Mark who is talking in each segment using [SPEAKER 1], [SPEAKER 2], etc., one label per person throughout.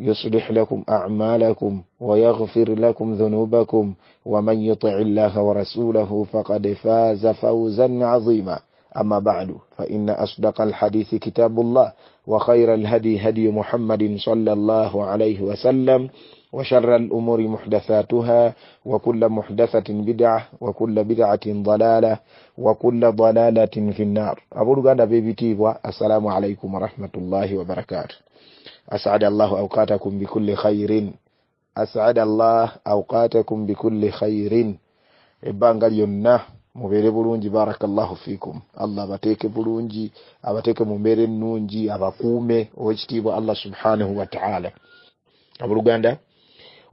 [SPEAKER 1] يصلح لكم أعمالكم ويغفر لكم ذنوبكم ومن يطع الله ورسوله فقد فاز فوزا عظيما أما بعد فإن أصدق الحديث كتاب الله وخير الهدي هدي محمد صلى الله عليه وسلم وشر الأمور محدثاتها وكل محدثة بدعة وكل بدعة ضلالة وكل ضلالة في النار أبو السلام عليكم ورحمة الله وبركاته asad allah aukatakum bikulli hayrin asad allah aukatakum bikulli hayrin e bangal yonna mo ɓere ɓurunji barakallahu fikum allah abateke ɓurunji abateke mo meren nuji aba kume o wectibo allah subhanahu wa taala aburuganda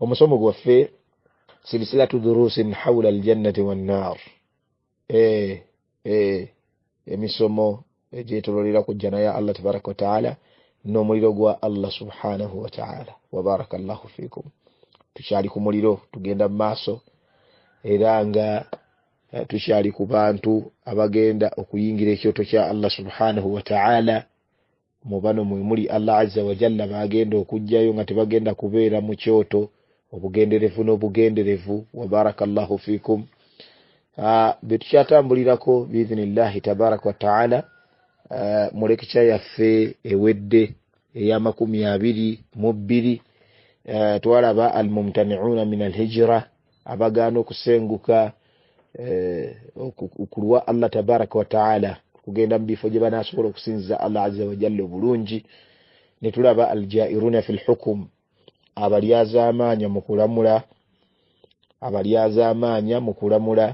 [SPEAKER 1] omo somogo waffe silsilatu durusin hawla aljannati wannar e e emi somo e jeetoloriraku janaya allah tabaraka wa taala n'omuliro gwa allah subhanahu wataala wabarakallahu fikum tukyali ku muliro tugenda mu maaso era nga eh, tukyali ku bantu abagenda okuyingira ekyoto kya allah subhanahu wataala mu bano mwe muli allah aza wajalla bagenda okugjayo nga tebagenda kubeera mu kyoto obugenderevu n'obugenderevu wabarakallahu fikum ah, betukyatambulirako biiznillahi tabaraka wataala eh, mulekica yaffe ewedde eyamakumi abiri mu bbiri eh, twalaba almumtaniuna min alhijira abagaana okusenguka eh, okulwa allah tabaraka wataala okugenda mubifo gyebanasobola okusinziza allah aza wajalla obulungi netulaba aljairuna fi lhukum abalyazamanya mukulamula abalyazamanya mukulamula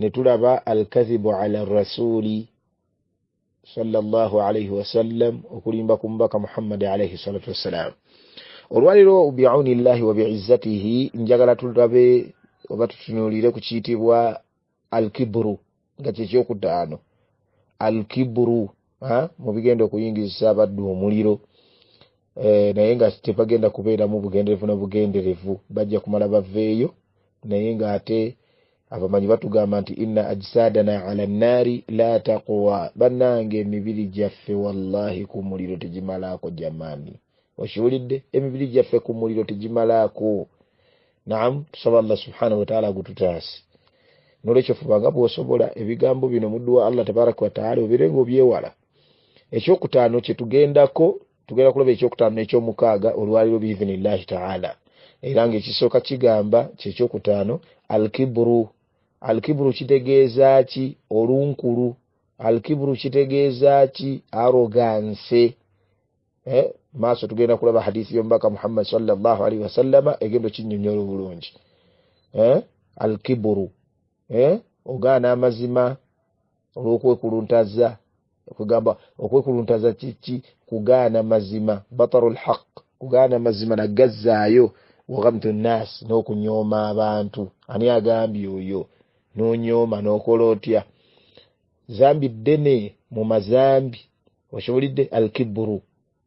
[SPEAKER 1] netulaba alkazibu ala rasuli sallallahu alaihi wasallam okulimba ku mubaka muhammadi alaihi salatu wassalamu olwaliro biaunillahi wabiizatihi njagala tulabe oba tutunulire ku kiyitibwa alkibru nga kyekyokutaano alkibru mu bigenda okuyingiza abaddu omuliro eh, naye nga tebagenda kubeeramu bugenderevu nabugenderevu bajja kumala baveeyo naye nga ate abamanyi batugamba nti inna ajsadana ala nnaari la taqwa bannanga emibiri gyaffe wallahi ku muliro tegimalaako jamaani okiwulidde emibiri gyaffe ku muliro tegimalaako naamu tusaba allah subhanahu wataala gututaasi nolwekyo fubanga bwosobola ebigambo bino muduwa allah tabaraka wataala obirengo byewala ekyokutaano kyetugendako tugenda kulaba ekyokutaano nekyomukaaga olwaliro biiznillahi taala era ngaekisooka kigamba kyekyokutaano alkibru alkibru kitegeeza ki olunkulu alkibru kitegeeza ki aroganse eh? maaso tugenda kulaba hadisi yomubaka muhammad salllahalihi wasallama egendo kinyonyola obulungi eh? alkibru eh? ogaana amazima olwokwekuluntaza kwegamba okwekuluntaza kiki kugaana mazima bataru lhaq kugaana mazima nagazaayo wagamtu nnaasi n'okunyooma abantu ani agambye oyo n'onyooma n'okola otya zambi ddene mu mazambi okibulidde alkibru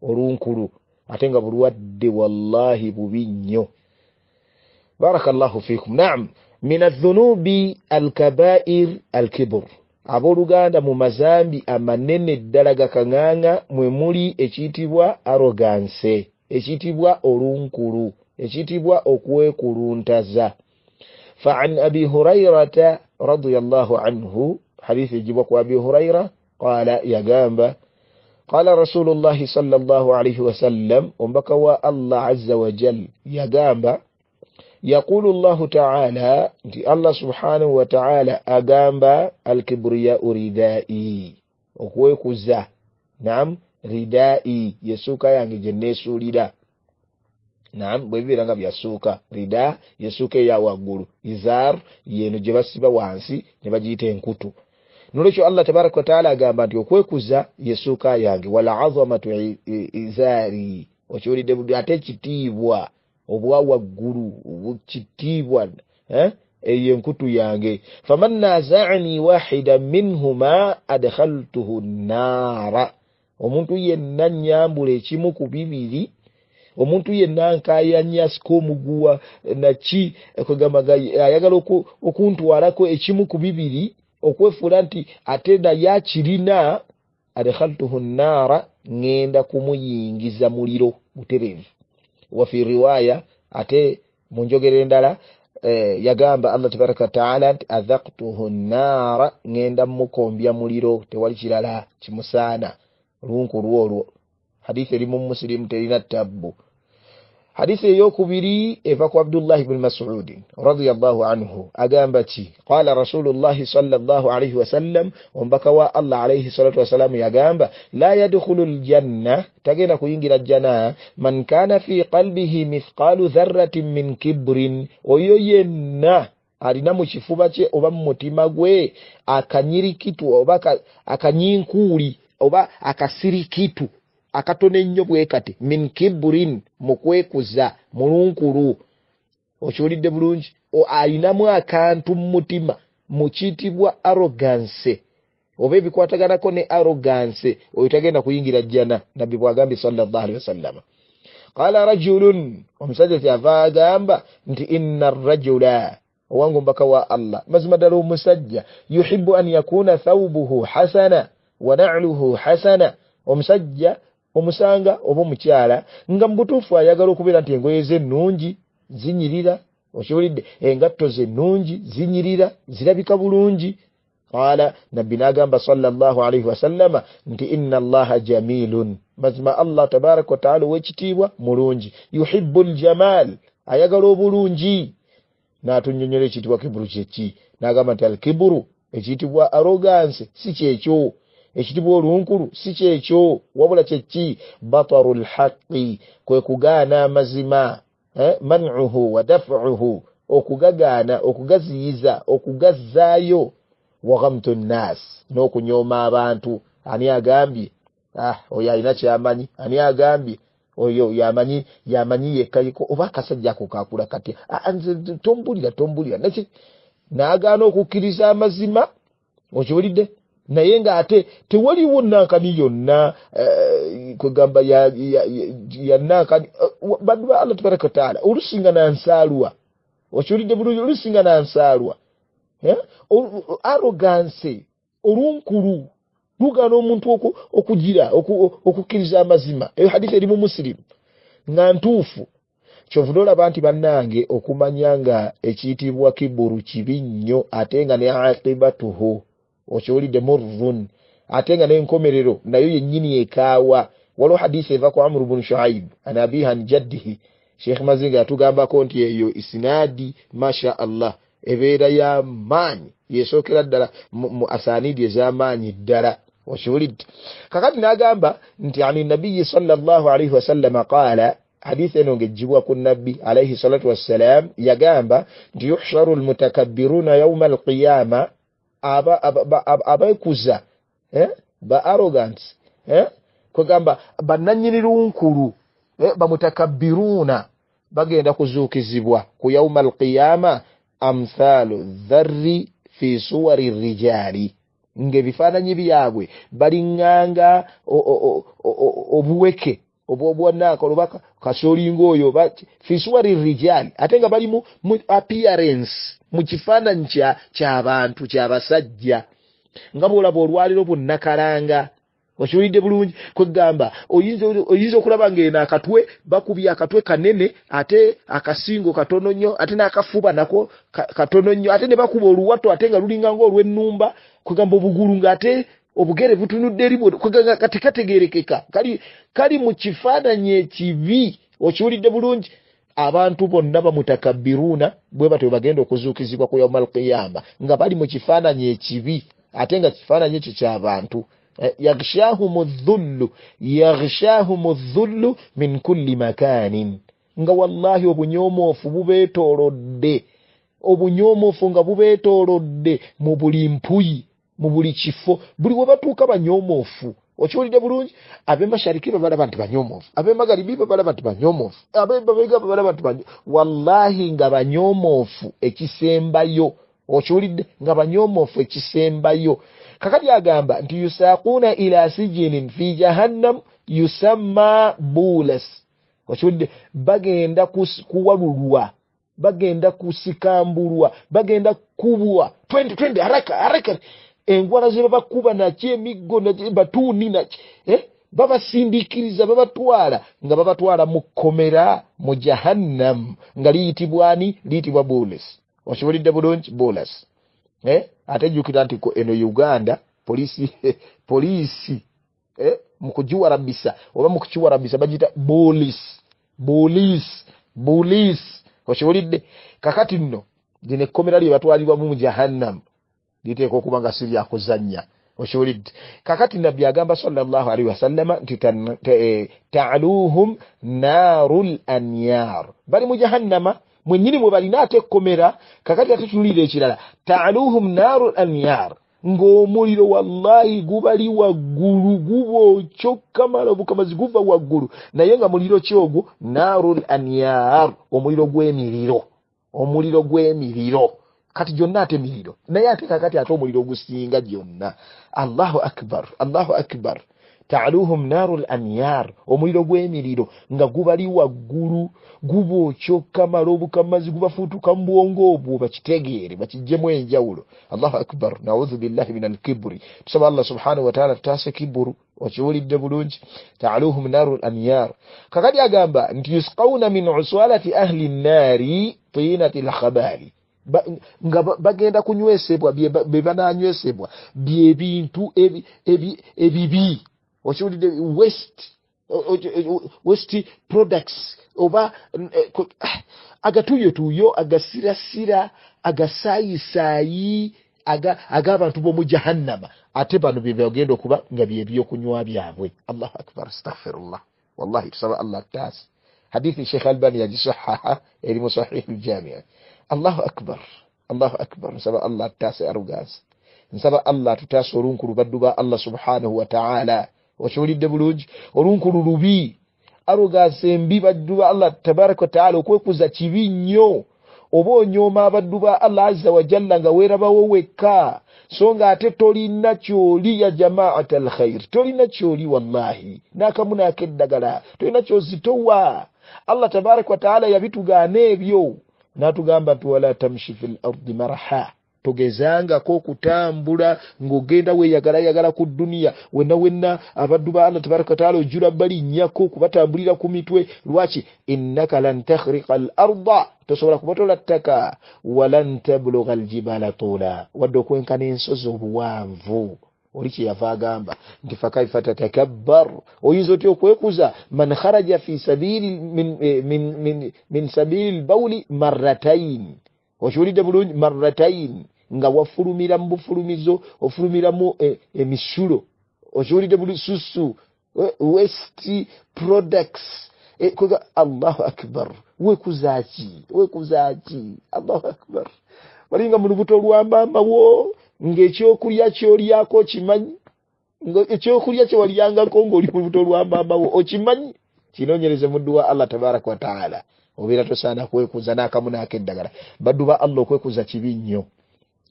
[SPEAKER 1] olunkulu ate nga bulwadde wallahi bubi nnyo baraka llahu fikum naam min adhunubi alkabair alkibur abooluganda mu mazambi amanene ddala gakaŋaŋa mwe muli ekiyitibwa aroganse ekiyitibwa olunkulu ekiyitibwa okwekuluntaza فعن أبي هريرة رضي الله عنه حديث يجيبك أبي هريرة قال يا جامبا قال رسول الله صلى الله عليه وسلم ومبكى الله عز وجل يا جامبا يقول الله تعالى الله سبحانه وتعالى أجامبا الكبرياء ردائي وكويكوزا نعم ردائي يسوكا يعني جنسو ردائي nam bwebibeera nga byasuuka rida yesuuka eya waggulu izar yeno gyebasiba wansi ne bagiyita enkutu nolwekyo allah tabaraka wataala agamba nti okwekuza yesuuka yange walazamatu izaari okiwulidde ate ekitiibwa obwa waggulu kitiibwa eh, eyo enkutu yange faman nazaani wahida minhuma adkhaltuhu nnaara omuntu yenna nyambula ekimu ku bibiri omuntu yenna nkayanya sika omuguwa naki ayagala okuntwalako ekimu ku bibiri okwefuula nti ate naye akirina adkhaltuhu naara ŋenda kumuyingiza muliro butereevu wafi riwaya ate munjogera endala eh, yagamba allah tabaraka wataala nti adhaktuhu naara ŋenda mukombya muliro tewali kirala kimusaana olunku lwolwo hadithi erimu musilimu terina tabbu hadisi eyokubiri eva ku abdullah buni masudin radiallahu anhu agamba ki qala rasulullahi salllahu alaihi wasallam ombaka wa allah alaihi salatu wasalamu yagamba la yadkhulu ljanna tagenda kuyingira jjana man kana fi qalbihi mithqalu dharratin min kibrin oyo yenna alina mu kifuba kye oba mu mutima gwe akanyirikitu oba akanyinkuuli oba akasirikitu akatono ennyo bwe kati min kiburin mukwekuza mulunkulu okiwulidde bulungi alinamu akantu mumutima mukiitibwa arogance oba ebikwataganako ne arogance oyo tagenda kuyingira jjana nabbi bwagambye salllah ali wasallama qala rajulun omusajja kyava agamba nti ina rajula owangu mbaka wa allah mazima ddala omusajja yuhibu an yakuna thawbuhu hasana wa naluhu hasana omusajja omusanga oba omukyala nga mubutuufu ayagala okubeera nti engoye zennungi zinyirira okiwulidde engatto zennungi zinyirira zirabika bulungi qala nabbi nagamba salllahalaihi wasallama nti ina allaha jamilun mazima allah tabaraka wataala owekitiibwa mulungi yuhibu ljamal ayagala obulungi natunyonyola ekiyitibwa kibru kyeki nagamba nti alkibru ekiyitibwa aroganse si kyekyo ekitibwa olunkulu si kyekyo wabula kyeki bataru lhaqi kwe kugaana amazima eh, manuhu wadafuhu okugagaana okugaziyiza okugazzaayo waghamtu nnas n'okunyooma abantu ani agambye ah, oyo alina kyamanyi ani agambye oyo yamanyi yamanyi yekkaiko oba akasajja ako kakula katya ah, nze tombulira tombulira naki naagaana okukkiriza amazima okiwulidde naye ng'ate tewaliwo nankani yonna eh, kwegamba yanankani eh, baddua allah tabaraka wataala olusinga nansaalwa okiwulidde bulungi olusinga nansaalwa eh, aroganse olunkulu lugaana omuntu okugira okukkiriza amazima eyo haditha erimu musirimu nga ntuufu kyovuna olaba nti bannange okumanya nga ekiyitibwa kiburu kibi nnyo ate nga ne aqibatuhu okyowulidde murrun ate nga n'enkomerero nayo yennyini ekaawa waliwo hadisi eva ku amuru bunu shuaib an abihi sheikh jaddihi sheekh mazinga yatugambako nti eyo isinadi masha allah ebeera ya yesookera ddala mu asaniidi ez'amaanyi ddala okiwulidde kakati n'agamba nti ani nabiyi salllah alaihi wasallama qaala hadisi eno ng'eggyibwa ku nabbi alaihi salatu wassalam yagamba nti yuhsharu almutakabbiruna yauma alqiyama abekuza ba eh? arrogant eh? kwegamba bananyini lunkulu eh? bamutakabiruna bagenda kuzukizibwa ku yauma alqiyama amthalu dharri fi suwari rijali ngebifaananyi byabwe balinganga obuweke obwobwanaka oba kasolinga oyo fisuwari rijali ate nga bali mu appearance mu kifaananyi kyabantu kyabasajja nga bwolaba olwaliro bwonnakalanga okiwulidde bulungi kwegamba oyinza okulaba ngaeno akatwe bakubye akatwe kanene ate akasingo katono nnyo ate n'akafuba nako katono nnyo ate ne bakuba oluwato ate nga lulinga ngaolw'ennumba kwegamba obugulu ngaate obugere butunudde eri kweganga kati kategerekeka kali kali mu kifaananyi ekibi okiwulidde bulungi abantu bonna bamutakabiruuna bwe batyo bagenda okuzuukizibwa ku yaumal qiyama nga bali mu kifaananyi ekibi ate nga kifaananyi ekyo kyabantu eh, yaghshahum dhullu yaghshahum dhullu min kulli makanin nga wallahi obunyoomoofu bubeetoolodde obunyoomoofu nga bubeetoolodde mu buli mpuyi mu buli kifo buli we batuuka banyoomoofu okiwulidde bulungi abemashariki babalaba nti banyoomoofu abemagaribi babalaba nti banyoomoofu abebabega babalaba nti wallahi nga banyoomoofu ekisembayo okiwulidde nga banyoomoofu ekisembayo kakaty agamba nti yusaakuuna ila sijinin fi jahannam yusamma bulas okiwulidde bagenda kuwalulwa bagenda kusikambulwa bagenda kubwa twende twende araka araka engwala ze babakuba naki emiggo batuuni naki eh? babasindikiriza babatwala nga babatwala mu kkomera mu jahannam nga liyitibwani liyitibwa bolas osobolidde bulungi bolas eh? ate jjukira nti eno uganda poliisi poliisi eh? mu kugiwarabisa oba mu kukiwarabisa bagiyita bolis bolis bolis osobolidde kakati nno gine ekkomera lye batwalibwa mu jahannamu liteeka okuba nga si lyakuzanya okiwulidde kakati nabbi agamba salllah alaihi wasallama nti taluuhum eh, naaru l anyar bali mu jahannama mwenyini mwe balina ate ekkomera kakati ate tuliira ekirala taluuhum naaru l anyar ng'omuliro wallahi gubali waggulu gubaokyokka mala obukamazi guva waggulu naye nga muliro ki ogwo naaru l anyar omuliro gw'emiriro omuliro gw'emiriro kati jonna ate miliro naye ate kakati ate omuliro ogusinga jonna allahu akbar allahu akbar taaluhum naaru l anyar omuliro gw'emiriro nga gubali waggulu gubookyoka mala obuka mazi gubafuutuka mu bwongo obwo bakitegeere bakigjemu enjawulo allahu akbar naudhu billahi min alkibri tusaba allah subhanahu wataala tutaase kiburu okiwulidde bulungi taaluhum naaru l anyar kakati agamba nti yusqawna min uswalati ahli nnaari tiinati lkhabaali nga bagenda kunywesebwa be bananywesebwa byebintu ebibi okiwulidde west products oba eh, ah, agatuyotuuyo agasirasira agasaayisaayi ag'abantu b'omu jahannama ate bano byebagenda okuba nga byebyokunywa byabwe allahu akbar astagfirullah wallahi tusaba allah taasi hadithi sheikh albani yagisahaha erimu sahihi ljamia allahu akbar allahu akbar nsaba allah atutaase arugaazi nsaba allah atutaase olunkulu baddu ba allah subhanahu wataala okiwulidde bulungi olunkulu lubi arugaasi embi baddu ba allah tabaraka wataala okwekuza kibi nnyo oba onyooma abaddu ba allah aza wajalla nga weerabawo wekka so nga ate tolina kyoli ya jamaat alkhairi tolina kyoli wallahi naakamunaaka eddagala tolina kyozitowa allah tabaraka wataala yabitugaana ebyo natugamba nti wala tamshi fi lardi maraha togezangako okutambula ng'ogenda weyagalayagala ku dduniya wenna wenna abaddu ba allah tabaraka wataala ojjula bali nnyako kubatambulira ku mitwe lwaki innaka lan takhriqa al arda tosobola kubatola ttaka walan tabuluga aljibala tuula wadde okwenkana ensozi obuwanvu oli kyeyava agamba nti fakai fatatakabbar oyinza otya okwekuza man haraja fi sabiri min, eh, min, min, min sabiri lbawli marratain okiwulidde bulungi marratain nga wafulumira mu bufulumizo ofulumiramu eh, emisulo eh, eh, okiwulidde bulungi susu west products kga allahu akbar wekuzaki wekuzaki allahu akbar balinga mu lubuto lwamamawo ng'ekyokulya ky'olyako okimanyi ekyokulya kyewalyangako ng'oli ku lubuto lwa maama wo okimanyi kinoonyereze muddu wa allah tabaraka wataala obeera tosaana kwekuza n'akamu n'ak'eddagala baddu ba allah okwekuza kibi nnyo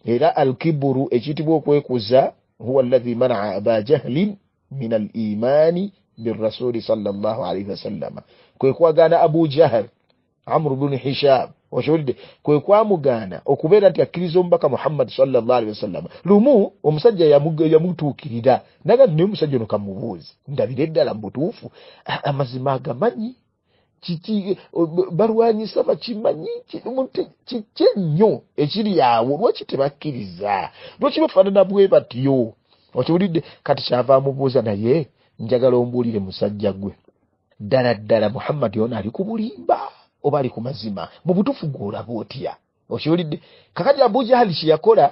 [SPEAKER 1] era alkiburu ekiyitibwa okwekuza huwa allahi manaa aba jahlin min al imaani birasuli sallallahu alaihi wasallama kwe kwagaana abu jahal amru bnu hisham okyolidde kwe kwamugaana okubeera nti akkiriza omubaka muhammadi salllahalihi wasallama lumu omusajja yamutuukirira naga ni omusajja ono kamubuuzi ndabire eddala mubutuufu amazima agamanyi kiki balwanyisa bakimanyi kiki ennyo ekiri awo lwaki tebakkiriza lwaki bafaanana bwe batyo okiwulidde kati kyava mubuuza naye njagala ombuulire musajja gwe ddala ddala muhammadi ono ali kubulimba oba ali ku mazima mu butufu gwolaba otya okiwulidde kakaja bujaali kyeyakola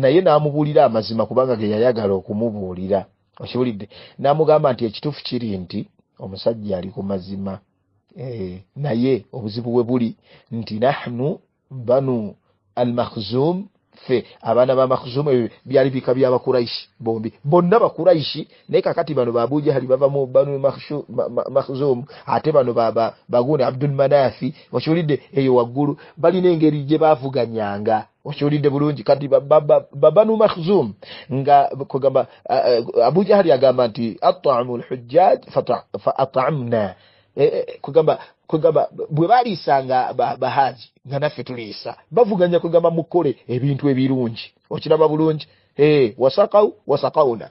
[SPEAKER 1] naye n'amubuulira amazima kubanga ge yayagala okumubuulira okiwulidde n'amugamba nti ekituufu kiri nti omusajja ali ku mazima eh, naye obuzibu bwe buli nti nahnu banu al mahzuum fe abaana ba makhzuma ebyo eh, byali bika bya bakuraishi bombi bonna bakuraishi naye kakati bano bava mu banu makhzum ate bano bagune manafi washulide eyo eh, waggulu balina engeri gye baavuganyanga washulide bulungi kati babanu makhzum nga kugamba eh, hali agamba nti ataamu alhujjaj fa atamna Eh, eh, kugamba kugamba bwe baliisanga bahaji nga naffe tuliisa bavuganya kugamba mukole ebintu ebirungi okiraba bulungi eh, wasakawu wasakawuna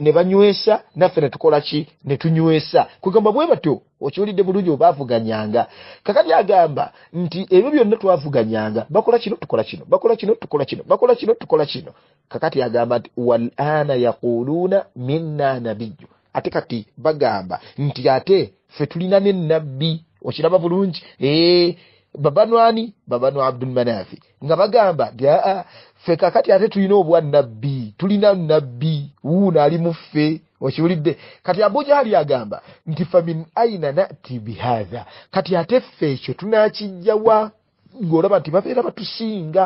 [SPEAKER 1] ne banywesa naffe netukola ki netunywesa kugamba bwe batyo okiwulidde bulungi webaavuganyanga kakaty agamba nti ebyo byonna twavuganyanga bakola kino tukola kino bakola kino tukola kino bakola kino tukola kino kakaty agamba nti wal ana yaquluuna minna nabiyu ate kati bagamba nti ate ffe tulina nenabbi okiraba bulungi babanwani babanwa abdulmanafi nga bagamba nti aa ffe kakati ate tulina obwanabbi tulina nabbi wuuno ali muffe okiwulidde kati abujaali agamba nti famin aina nati bihatha kati ate ffe ekyo tunakijjawa ngaolaba nti babeera batusinga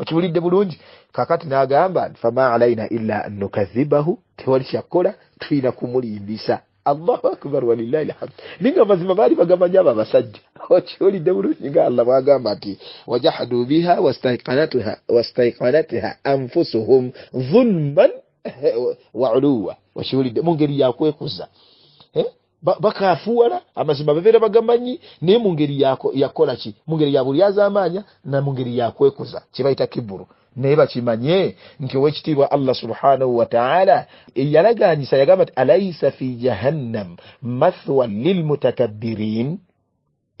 [SPEAKER 1] okiwulidde bulungi kakati n'agamba fama alaina illa an nukadhibahu tewali kyakkola tulina kumulimbisa allahu akbar walillahi lhamd ninga mazima baali bagamanya abo abasajja okiwulidde bulungi nga allah bwagamba nti wajahadu biha wastaikanatiha anfusuhum dhulman wa uluwa okiwulidde mu ngeri yakwekuza eh? bakafuwala amazima babeera bagamanyi naye mungeri yakolaki mungeri yabulyazamanya namungeri yakwekuza kibaita kiburu naye bakimanye nti owekitiibwa allah subhanahu wataala yalaganyisa yagamba ti alaisa fi jahannam mathwan lilmutakabirin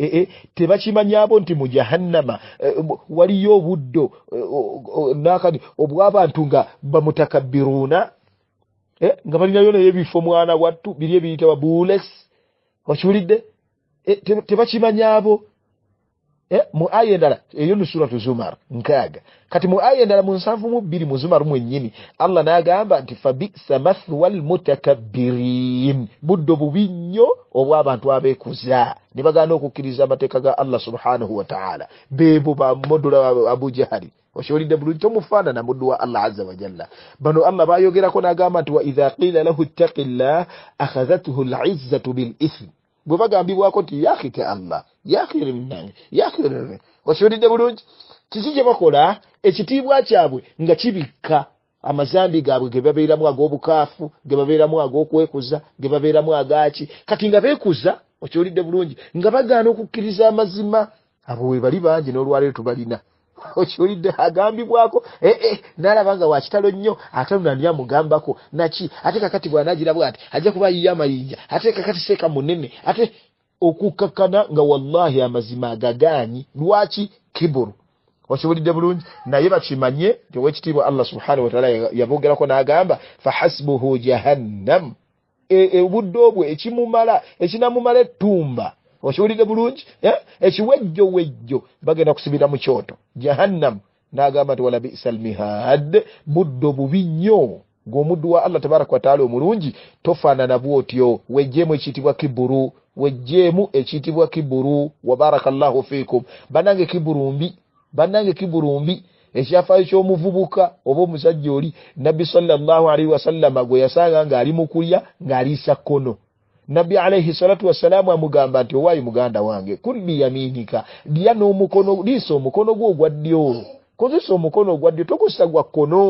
[SPEAKER 1] ee tebakimanyaabo nti mu jahannama e, waliyo obuddo e, nakani obwabantu nga bamutakabiruuna eh nga balinayo naye bifo mwana wattu biri ebiyita wa bules okiwulidde e, eh, tebakimanyaabo te eh, mu aya endala eyo nusuratu zumar nkaaga kati mu aya endala mu nsanvu mu bbiri mu zumar mwennyini allah n'agamba nti fabisa mathwa almutakabbirin buddo bubi nnyo obw'abantu abeekuza ne bagaana okukkiriza amateeka ga allah subhanahu wataala beebo bamodula abujahali okyolidde bulungi tomufaanana muddu wa allah azza wajalla bano allah bayogerako nagamba nti waiha qiila lahu ttaqi llah akhazathu lizzatu bilithmi bwe bagambibwako nti yakite allah yakirinange yakirine okyolidde bulungi kiki kye bakola ekitiibwa kyabwe nga kibikka amazambi gaabwe ge babeeramu ag'obukaafu ge babeeramu ag'okwekuza ge babeeramu agaaki kati nga beekuza okyolidde bulungi nga bagaana okukkiriza amazima abo we bali bangi n'olwaleero tubalina okiwulidde agambibwako ee eh, eh, nalabanga wakitalo nnyo atenaniamugambako naki ate kakati bwanagirabw ati ajja kuba yiyo amayinja ate kakati seeka munene ate okukakana nga wallahi amazima agagaanyi lwaki kiburu okiwulidde bulungi naye bakimanye nti owekitiibwa allah subhanau wataala yabogerako nagamba fahasibuhu jahannam e, e, obudde obwo ekimumala ekinamumala ettumba okiwulidde bulungi eh? ekiwejjo wejjo bagenda kusibira mu kyoto jahannamu n'agamba nti walabisa almihad muddo bubi nnyo gomuddu wa allah tabaraka wataala omulungi tofaanana bwotyo wejjeemu ekiyitibwa kibburu wejjeemu ekiyitibwa kibburu wabaraka llahu fikum banange kibburumbi banange kibburumbi ekyafaayo ky'omuvubuka oba omusajja oli nabbi salllahu alaihi wasallama gwe yasanga ng'ali mu kulya ng'aliisa kkono nabbi alaihi salatu wassalaamu amugamba nti owaayi muganda wange kuli yamiinika lya nomukono liisa omukono gwo ogwa ddyo kozesa omukono ogwa ddyo tokozesa gwa kkono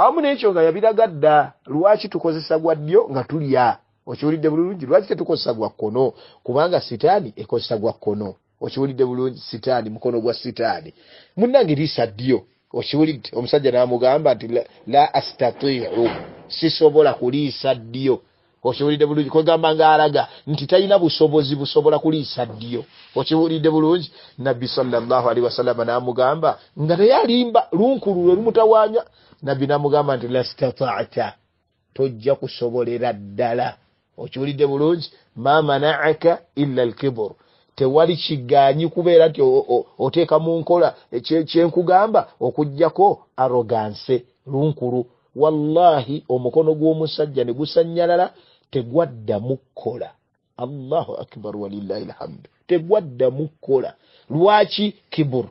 [SPEAKER 1] awamu n'ekyo nga yabiraga dda lwaki tukozesa gwa ddyo nga tulya okiwulidde bulungi lwaki tetukozesa gwa kkono kubanga sitaani ekozesa gwa kkono okiwulidde bulungi sitaani mukono gwa sitaani munnange liisa ddyo okiwulidde omusajja n'amugamba nti la astatiu sisobola kuliisa ddyo okiwulidde bulungi kwegamba ngaalaga nti talina busobozi busobola kuliisa ddyo okiwulidde bulungi nabbi salllahalihi wasalama namugamba nga teyalimba lunkululwe lumutawaanya nabbi namugamba nti lastataata tojja kusobolera ddala okiwulidde bulungi ma manaaka illa alkibur tewali kiganyi kubeera nti oteeka mu nkola kyenkugamba okugjako aroganse lunkulu wallahi omukono gw'omusajja ne gusanyalala tegwadda mukkola allahu akbar walilahi lhamdu tegwadda mukkola lwaki kibur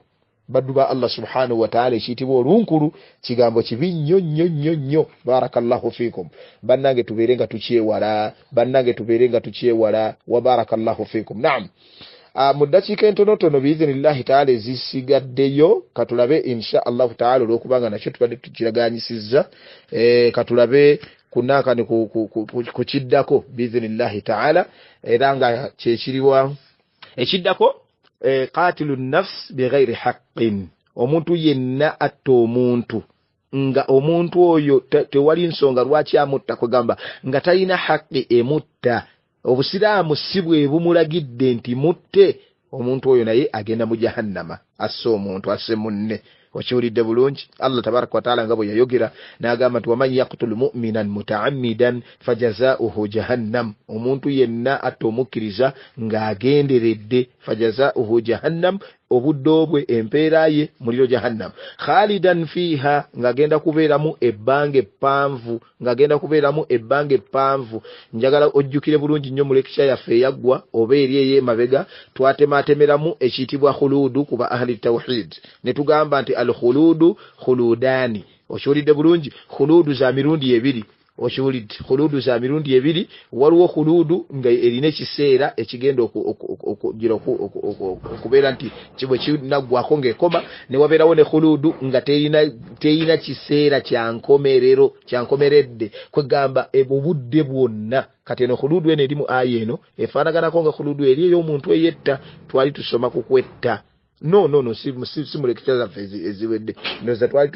[SPEAKER 1] baddu ba allah subhanahu wataala ekiyitibwa olunkulu kigambo kibi nnyo nnyo nnyo nnyo barakallahu fikum bannange tubeere nga tukyewala bannange tubeere nga tukyewala wabarakallahu fikum naamu Ah, mu ddakiika entonotono biidhinillahi taala ezisigaddeyo katulabe insha allahu taala olwokubanga nakyo tubadde tukiraganyisiza eh, katulabe kunakani kukiddako biidhinillahi taala era nga kyekiriwa ekiddako katilu eh, nafs bighairi haqin omuntu yenna atta omuntu nga omuntu oyo tewali nsonga lwaki amutta kwegamba nga talina haqi emutta obusiraamu si bwe bumulagidde nti mutte omuntu oyo naye agenda mu jahannama asse omuntu asse munne okiwulidde bulungi allah tabaraka wataala nga bwe yayogera n'agamba nti waman yaktulu muminan mutaamidan fajazauhu jahannam omuntu yenna atta omukkiriza ng'agenderedde fajazauhu jahannam obuddoobwe empeera ye muliro jahannamu khalidan fiiha ngaagenda kubeeramu ebbanga epanvu ngaagenda kubeeramu ebbanga epanvu njagala ojjukire bulungi nnyo mulekica yaffe eyaggwa oba eri eyemabega twatemaatemeramu ekiyitibwa khuluudu ku ba ahli tauhid ne tugamba nti al khuluudu khuluudaani okiwulidde bulungi khuluudu za mirundi ebiri okiwulidde huludu za mirundi ebiri waliwo huludu nga erina ekiseera ekigenda okubeera nti kibwe kinaggwako ngaekoma newabeerawo ne huludu nga teyina kiseera kyankomerero kyankomeredde kwegamba obudde bwonna kati eno huludu eno erimu aya eno efaanaganako nga huludu eri ey'omuntu eyetta twali tusoma ku kwetta no no no simulekitya si, si, zaffe eziwedde ndoza twali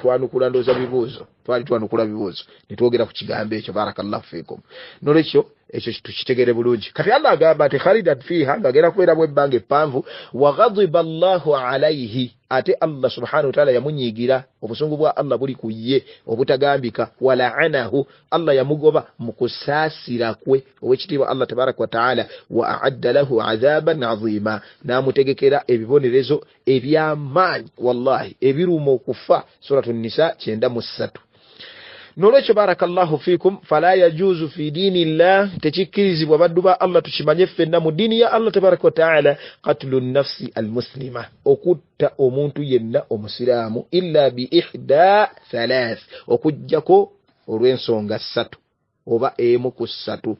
[SPEAKER 1] twanukula ndoza bibuuzo twali twanukula bibuuzo netwogera ku kigambo ekyo barakallahu fikum nolwekyo ekyo tukitegere bulungi kati allah agamba nti khalidan fiiha ngagenda kubeeramu ebbanga epanvu waghadiba allahu alaihi ate allah subhanahu wataala yamunyiigira obusungu bwa allah buli ku ye obutagambika walaanahu allah yamugoba mu kusaasira kwe owekitiibwa allah tabaraka wataala wa aadda lahu adhaban aziima n'amutegekera ebibonerezo ebyamaani wallahi ebiruuma okufa suratu nisa kyenda mu ssatu nolwekyo barakallahu fikum fala yajuzu fi dini llah tekikkirizibwa baddu ba allah tukimanye ffenna mu diini ya allah tabaraka wataala katulu nafsi almuslima okutta omuntu yenna omusiraamu illa biihda halath okujjako olw'ensonga ssatu oba emu ku ssatu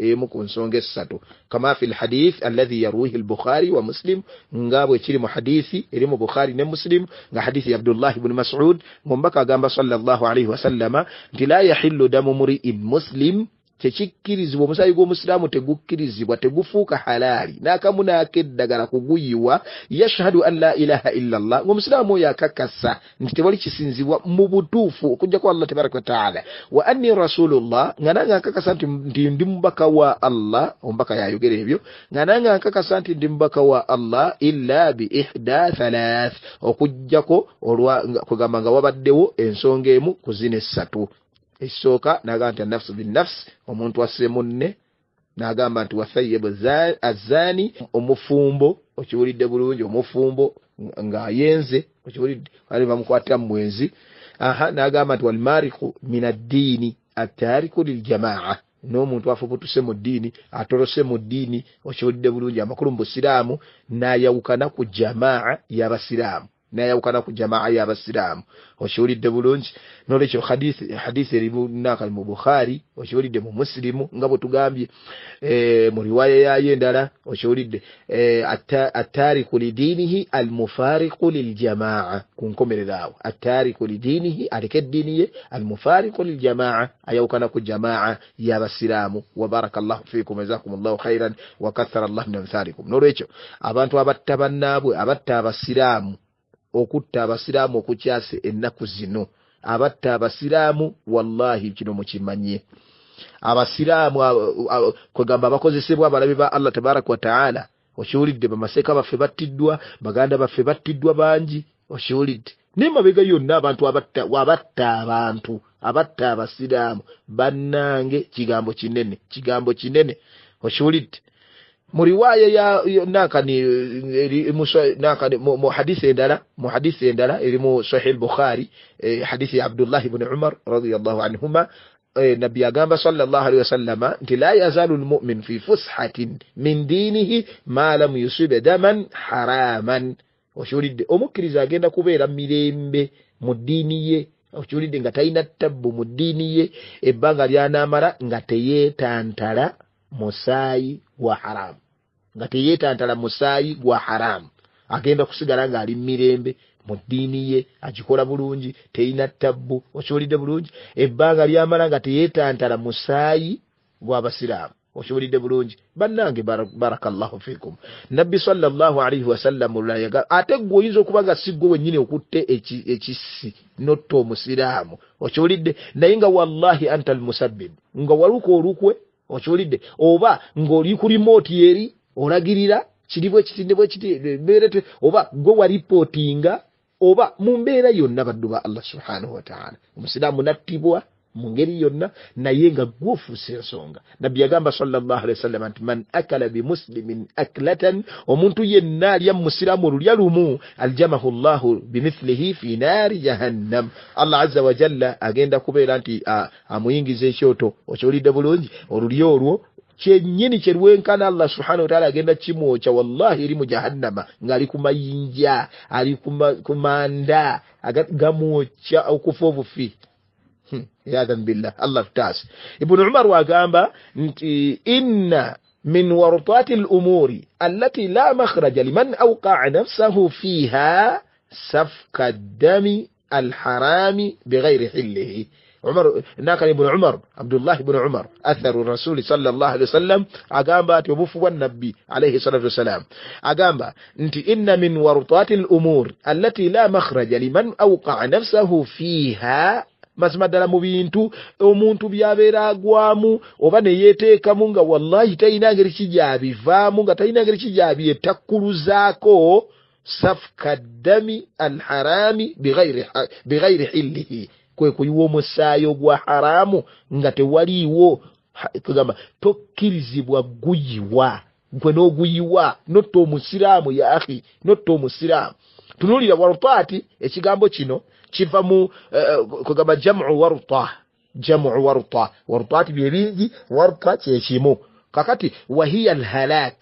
[SPEAKER 1] emu ku nsonga esatu kama fi lhadith alahi yaruhi lbukhari wa muslim nga bwe kiri mu hadithi eri mu bukhari ne muslim nga hadithi ya abdullah bni masud ngombaka agamba sallallahu alaihi wasallama nti la yahillu damu muriin muslim tekikkirizibwa omusaayi gw'omusiraamu tegukkirizibwa tegufuuka halaali n'akamunaako eddagala kuguyiwa yashhadu an la ilaha illallah ng'omusiraamu oyo akakasa nti tewali kisinzibwa mu butuufu okujjaku allah tabaraka wataala wa anni rasulullah nga nanga nkakasa nti ndi mubaka wa allah omubaka yayogera ebyo nga nanga nkakasa nti ndi mubaka wa allah illa bi ihda thalath okujjako olwa kugamba nga wabaddewo ensonga emu ku zina essatu ekisooka nagamba nti anafsu binafsi omuntu asse munne nagamba nti wathayibu azaani omufumbo okiwulidde bulungi omufumbo ngaayenze okiwuliddebamukwatira mumwenzi aha nagamba nti walmariku min addiini attaariku liljamaa nomuntu afubutuse mu ddiini atolose mu ddiini okiwulidde bulungi amakulu mubusiraamu nayawukana ku jamaa yabasiraamu nayawukana ku jamaa y'abasiraamu okiwulidde bulungi nolwekyo hadisi erimu nakali mu bukhari okiwulidde mu musirimu nga bwe tugambye eh, mu riwaya yayo endala okiwulidde eh, attariku lidiinihi almufariqu liljamaa ku nkomerero awo attariku lidiinihi aleka eddiini ye almufariqu liljamaa ayawukana ku jamaa y'abasiraamu wabaraka llahu fikum jazakum llahu khairan wakathara llahu min amthalikum nolwekyo abantu abatta bannaabwe abatta abasiraamu okutta abasiraamu okukyase ennaku zino abatta abasiraamu wallahi kino mukimanye abasiraamu kwegamba abakozesebwa abalabi ba allah tabaraka wataala okiwulidde bamaseeka baffe battiddwa baganda baffe battiddwa bangi okiwulidde naye mabega yonna abantu abatta abantu abatta abasiraamu bannange kigambo kinene kigambo kinene okiwulidde mu riwaaya ya nakani nakani mu hadisi endala mu hadisi endala erimu sahih bukhari hadisi ya abdullah ibn umar radiyallahu anhuma nabi agamba sallallahu alaihi wasallama nti la yazalu almu'min fi fushatin min dinihi ma lam yusibe daman haraman okiwulidde omukkiriza agenda kubeera mirembe mu ddiini ye okiwulidde nga talina ttabbu mu ddiini ye ebbanga lyanaamala nga teyeetantala musayi gwa haramu nga teyeetantala musayi gwa haramu agenda kusigala ng'ali mumirembe mu ddiini ye agikola bulungi teyina tabbu okiwulidde bulungi ebbanga lyamala nga teyeetantala musayi gw'abasiraamu okiwulidde bulungi bannange barakallahu fikum nabbi salllah alaihi wasallam lulayaga ate gwe oyinza okuba nga siggwe wennyini okutte ekissi notta omusiraamu okiwulidde naye nga wallahi anta almusabbib nga waluka olukwe okiwulidde oba ng'oli ku limooti eri olagirira kiribwe kiti ne bwe kiti beerete oba gwe waripootinga oba mu mbeera yonna baddu ba allah subhanahu wataala omusiraamu nattibwa mungeri yonna naye nga gwofuuse ensonga nabbi yagamba sawasalama nti man akala bimusilimin aklatan omuntu yenna alya musiramu olulya lumu aljamahu llahu bimithilihi fi naari jahannam allah aza wajalla agenda kubeera nti amuyingiza ekyoto okyolidde bulungi olulya olwo kyenyini kyerwenkana allah subhana wataala agenda kimwokya wallahi eri mu jahannama ngaali ku mayinja ali kumanda gamwokya okufa obufi يا ذنب الله الله افتاس ابن عمر وقام إن من ورطات الأمور التي لا مخرج لمن أوقع نفسه فيها سفك الدم الحرام بغير حله عمر ناقل ابن عمر عبد الله بن عمر أثر الرسول صلى الله عليه وسلم أقامبا تبوفوا النبي عليه الصلاة والسلام اقام أنت إن من ورطات الأمور التي لا مخرج لمن أوقع نفسه فيها mazima ddala mu bintu omuntu byabeera agwamu oba ne nga wallahi talina ngeri ki nga talina ngeri ki safka ddami alharami bighairi hillihi kwe kuyiwa omusaayi ogwa haramu nga tewaliiwo kugamba tokkirizibwa guyiwa gwe n'oguyiwa notta omusiraamu ya ahi notta omusiraamu tunulira warutati ekigambo kino kiva mu eh, eh, kugamba jamu warta jamu warta warutati bye bingi waruta kyekimu kakati wahiya alhalak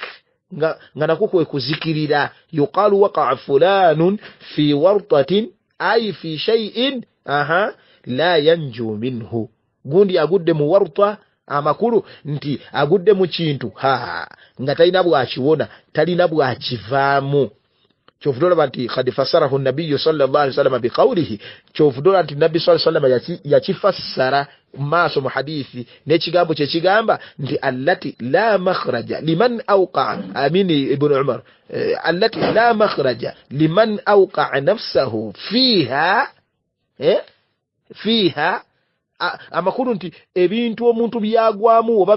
[SPEAKER 1] nga, nga nako kuzikirira yuqalu waqaa fulanun fi wartatin ay fi shay'in aha la yanju minhu gundi agudde mu warta amakulu nti agudde mu kintu ha nga talina bwakiwona talina bwakivaamu kyovu tolaba nti kad fasarahu nabiyu sallallahu alaihi wasallam biqawlihi kyovu tolaba nti nabbi sallallahu alaihi wasallam yakifassara maaso mu hadithi n'ekigambo kyekigamba nti allati la makhraja liman awqaa amini ibnu umar allati la makhraja liman awqaa nafsahu fiha fiha amakulu nti ebintu omuntu byagwamu oba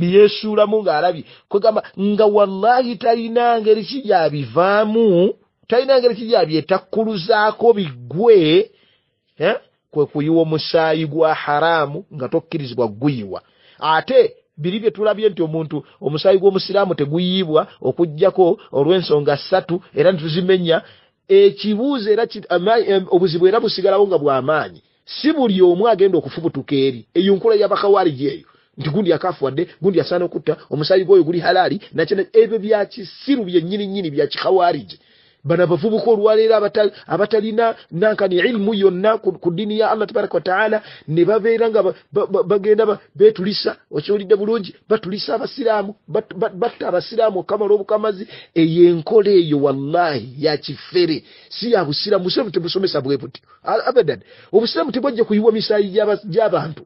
[SPEAKER 1] byesuulamu ng'alabye kwegamba nga wallahi talina ngeri kigyabivaamu talina ngeri kigyabyetakkuluzaako biggwe kwe kuyiwa omusaayi gwa haramu nga tokkirizibwa guyiwa ate biri byetulabye nti omuntu omusaayi gw'omusiraamu teguyiibwa okugjako olw'ensonga ssatu era nituzimenya ekibuuzo era obuzibu era busigalawo nga bw'amaanyi si buli omu agenda okufubutuka eri eyo nkola yabakawaliri eyo nti gundi yakafuwadde gundi yasaana okutta omusaayi gwoyo guli halaali nakyo ebyo byakisiru byennyini nyini byakikawaliri bano abavubuka olwaleero abatalina nankani ilimu yonna ku ddiini ya allah tabaraka wataala ne babeera nga bagenda betulisa okiwulidde bulungi batulisa abasiraamu batta abasiraamu okamala obukamazi eyo enkola eyo wallahi yakifere si ya busiraamu busiraamu tebusomesa bwe buti abadan obusiraamu tebwajja kuyiwa misaayi gy'abantu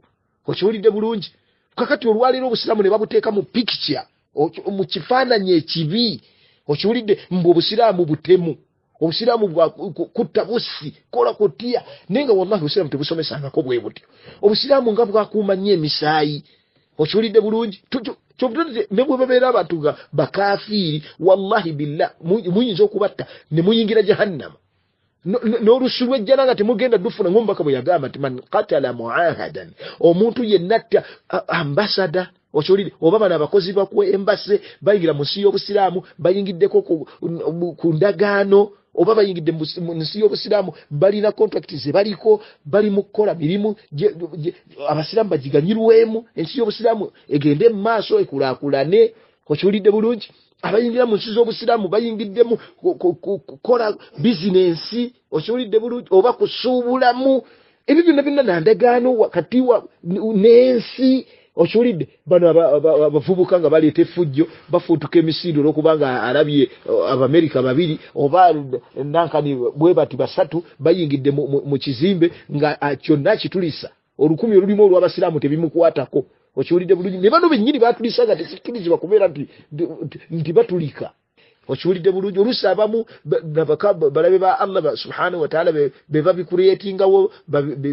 [SPEAKER 1] okiwulidde bulungi kakati olwaleero obusiraamu ne babuteeka mu pikitya mu kifaananyi ekibi okiwulidde mbu obusiraamu butemu obusiraamu bwakutta busi kola kutya naye nga wallahi obusiraamu tebusomesangako bwe butyo obusiraamu nga bwakuuma nnyo emisaayi okiwulidde bulungi ne bwe babeera abantu nga bakafiiri wallahi billah muyinza okubatta ne muyingira jahannama n'olusu lwejjana nga temugenda dufuna ngomubaka bwe yagamba nti man katala muahadan omuntu yennatta ambasada okyolire oba bano abakozi baku embase bayingira mu nsi y'obusiraamu bayingiddeko ku ndagaano oba bayingidde mu nsi y'obusiraamu balina contracti ze baliko bali mu kukola mirimu abasiraamu bagiganyirwemu ensi y'obusiraamu egende mu maaso ekulaakulane okyolidde bulungi abayingira mu nsi z'obusiraamu bayingiddemu kukola bizinensi okyolidde bulungi oba kusuubulamu ebyo byonna byonna nandagaano wakati wa n'ensi okiwulidde bano abavubuka nga baleeta effujjo bafuutuka emisinde olwokubanga alabye uh, abamerika babiri oba nankani bwe bati basatu bayingidde mu kizimbe nga uh, kyonna kitulisa olukumi olulimu olw'abasiraamu tebimukwatako okiwulidde bulungi ne bano bennyini batulisa nga tekikirizibwa kubeera nti batulika okiwulidde bulungi oluusi abamu balabe ba allah subhanahu wataala beba bikuryetingawo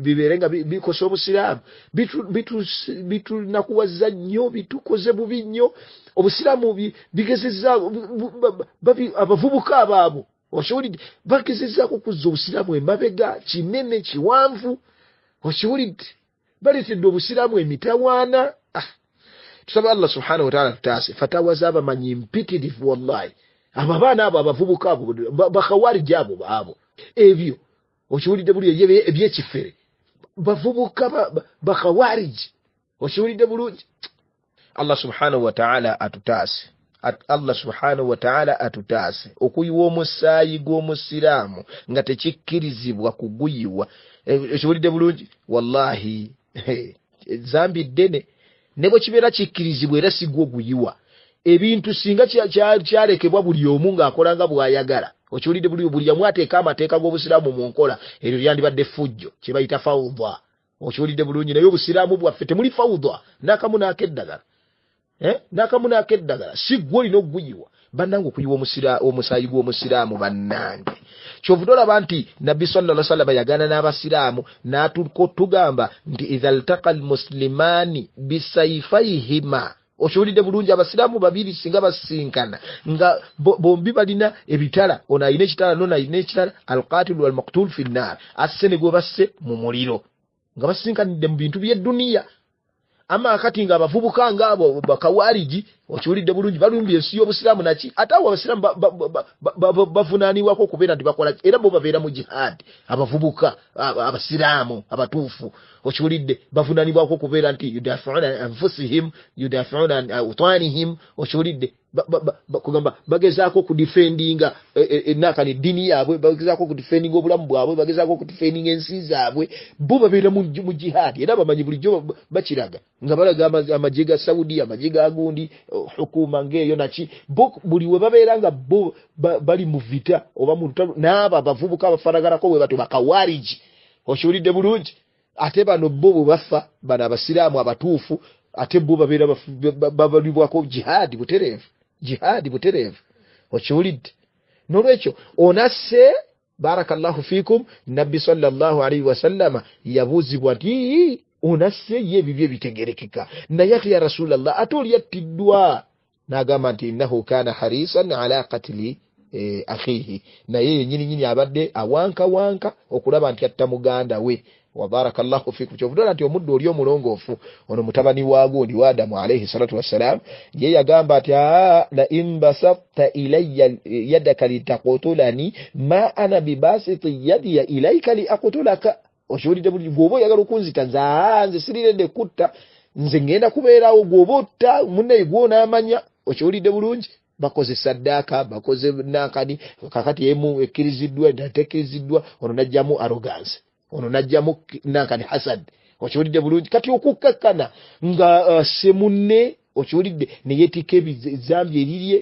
[SPEAKER 1] bibeere nga bikosa obusiraamu bitunakuwaza nnyo bitukoze bubi nnyo obusiraamu bigezeza abavubuka abaabo okiwulidde bagezezaako okuzza obusiraamu emabega kinene kiwanvu okiwulidde baleetedde obusiraamu emitawaana ah, tusaba allah subhanahu wataala tutaase fatawaza abamanyi mpitirivu wallahi abo abaana abo abavubuka abo bakhawarija abo baabo ebyo okiwulidde bulungi ebyekifere bavubuka bakhawariji okiwulidde bulungi allah subhanahu wataala atutaase allah subhanahu wataala atutaase okuyiwa omusaayi gw'omusiraamu nga tekikkirizibwa kuguyiwa e, okiwulidde bulungi wallahi zambi ddene ne bwe kibeera kikkirizibwa era sigwe oguyiwa ebintu singa kyalekebwa buli omu ng'akolanga bw'ayagala okiwulidde buli yamu ateeka amateeka g'obusiraamu mu nkola eryo lyandibadde fujjo kye bayita faudwa okiwulidde bulungi naye obusiraamu bwaffe temuli faudwa n'akamu n'aka eddagala eh? n'akamu n'aka eddagala si gwe olina okuguyiwa bannange okuyiwa omusaayi gw'omusiraamu bannange kyova tolaba nti nabbi salaw salama yagaana n'abasiraamu n'atuka otugamba nti ithaltaka almusilimaani bisaifaihima osobolidde bulungi abasiraamu babiri singa basinkana nga bombi balina ebitala ono ayina ekitala non ayina ekitala alqatilu walmaktul finnar asse ne gwe basse mu muliro nga basinkanidde mu bintu byedduniya ama kati ng'abavubuka ngaabo bakawaariji okiwulidde bulungi balumbye ensi y'obusiraamu naki ate awo abasiraamu bavunaanibwako okubeera nti bakola era bo babeera mu jihaadi abavubuka abasiraamu abatuufu okiwulidde bavunaanibwako okubeera nti yudafiuna an anfusihim yudafiuna an utwanihim okiwulidde kugamba bagezaako okudifendinga enaaka neddiini yaabwe bagezaako okudifendinga obulamu bwabwe bagezaako okudifendinga ensi zaabwe bo babeera mu jihaadi era bamanyi bulijjo bakiraga nga balaga amagye ga saudi amagye ga gundi okukuuma ngaeyo naki buli we babeera nga bo bali mu vita oba mulutalo n'abo abavubuka abafanagalako bwe batyo bakawariji okiwulidde bulungi ate bano bo bwe bafa bano abasiraamu abatuufu ate bo babeera babalibwako jihaadi butereevu jihaadi butereevu okiwulidde n'olwekyo onasse baraka llahu fiikum nabbi sallallahu alaihi wasallama yabuuzibwa ntii onasseeyo ebibyo ebitegerekeka naye ate ya rasulllah ate oli attiddwa nagamba nti innahu kana harisan ala katili e, eh, akhihi naye yenyininyini abadde awankawanka okulaba nti atta muganda we wabaraka llahu fikum kyovudala nti omuddu oli omulongoofu ono mutabani waago ndi waadamu alaihi salatu wassalamu ye yagamba ti lain basatta ilaya eh, yadaka litakutulani ma ana bibasiti yadiya ilaika liakutulaka okiwulidde bulungi gwoba oyagala okunzita nze aa nze siriredde kutta nze ngenda kubeerawo gwoba otta munnaye gwonaamanya okiwulidde bulungi bakoze saddaaka bakoze nakani kakati emu ekkiriziddwa tekkiriziddwa ono najjamu aroganse ono najjamu nakani hasad okiwulidde bulungi kati okukkakkana nga uh, se munne okiwulidde neyeetika ebizambi erirye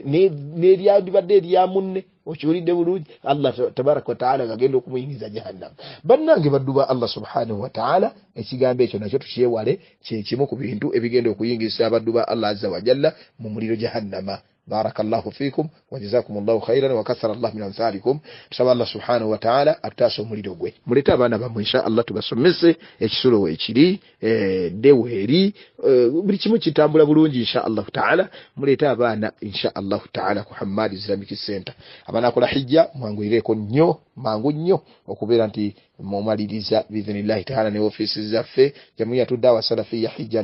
[SPEAKER 1] neryandibadde erya munne ko shuri da wuri Allah tabaaraka wa ta'ala ga gelo kuma yin zaje hannan ban gibar duba Allah subhana wa ta'ala ya ci gambe ce na shutu sheware ce ce muku bihindu e bigendo ku yingi sabar duba Allah azza wa jalla mu murido jahannama barakallahu fikum wa jazakumullahu khairan wa kathara Allah min amsalikum tusaba Allah subhanahu wa ta'ala ataso muliro gwe muleta abana bamu insha Allah tubasomese ekisulo wekiri e, eh, deweri e, eh, buli kimu kitambula bulungi insha Allah ta'ala muleta abana insha Allah ta'ala ku Hamad Islamic Center abana kola hijja mwanguyireko nnyo mangu nnyo okubeera nti mumaliriza bizinillahi ta'ala ne offices zaffe jamuiya tudawa salafi ya hijja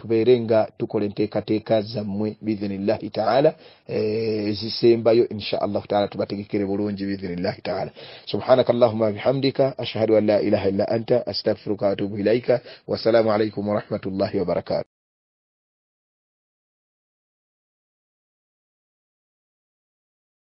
[SPEAKER 1] tubeere nga tukola enteekateeka zammwe biidhinillahi taala ezisembayo eh, insha allahu taala tubategekere bulungi biidhinillahi taala subhanaka allahuma bihamdika ashhadu an la ilaha illa anta astagfiruka waatubu ilaika wassalamu alaikum warahmatullahi wabarakatu